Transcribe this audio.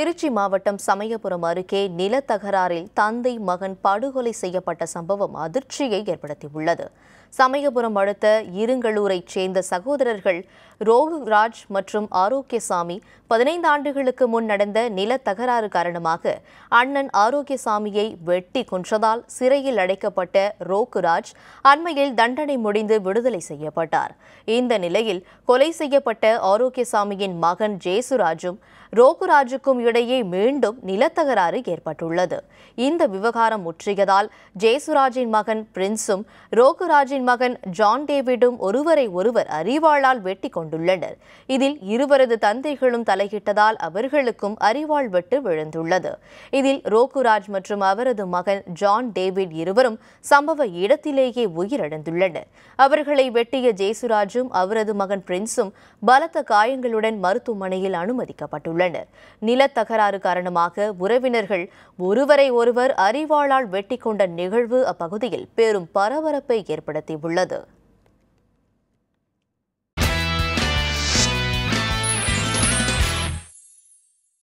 திருச்சி மாவட்டம் சமயபுரம் அருகே நிலத்தகராறில் தந்தை மகன் படுகொலை செய்யப்பட்ட சம்பவம் அதிர்ச்சியை ஏற்படுத்தியுள்ளது சமயபுரம் அடுத்த இருங்கலூரைச் சேர்ந்த சகோதரர்கள் ரோகுராஜ் மற்றும் ஆரோக்கியசாமி பதினைந்து ஆண்டுகளுக்கு முன் நடந்த நிலத்தகராறு காரணமாக அண்ணன் ஆரோக்கியசாமியை வெட்டி கொன்றதால் சிறையில் அடைக்கப்பட்ட ரோகுராஜ் அண்மையில் தண்டனை முடிந்து விடுதலை செய்யப்பட்டார் இந்த நிலையில் கொலை செய்யப்பட்ட ஆரோக்கியசாமியின் மகன் ஜேசுராஜும் ரோகுராஜுக்கும் இவர்களிடையே மீண்டும் நிலத்தகராறு ஏற்பட்டுள்ளது இந்த விவகாரம் முற்றியதால் ஜேசுராஜின் மகன் பிரின்ஸும் ரோகுராஜின் மகன் ஜான் டேவிடும் ஒருவரை ஒருவர் அறிவாளால் வெட்டி கொண்டுள்ளனர் இதில் இருவரது தந்தைகளும் தலையிட்டதால் அவர்களுக்கும் அறிவாள் வெட்டு விழுந்துள்ளது இதில் ரோகுராஜ் மற்றும் அவரது மகன் ஜான் டேவிட் இருவரும் சம்பவ இடத்திலேயே உயிரிழந்துள்ளனர் அவர்களை வெட்டிய ஜேசுராஜும் அவரது மகன் பிரின்ஸும் பலத்த காயங்களுடன் மருத்துவமனையில் அனுமதிக்கப்பட்டுள்ளனர் நில தகராறு காரணமாக உறவினர்கள் ஒருவரை ஒருவர் அறிவாளால் வெட்டி கொண்ட நிகழ்வு அப்பகுதியில் பெரும் பரபரப்பை ஏற்படுத்தியுள்ளது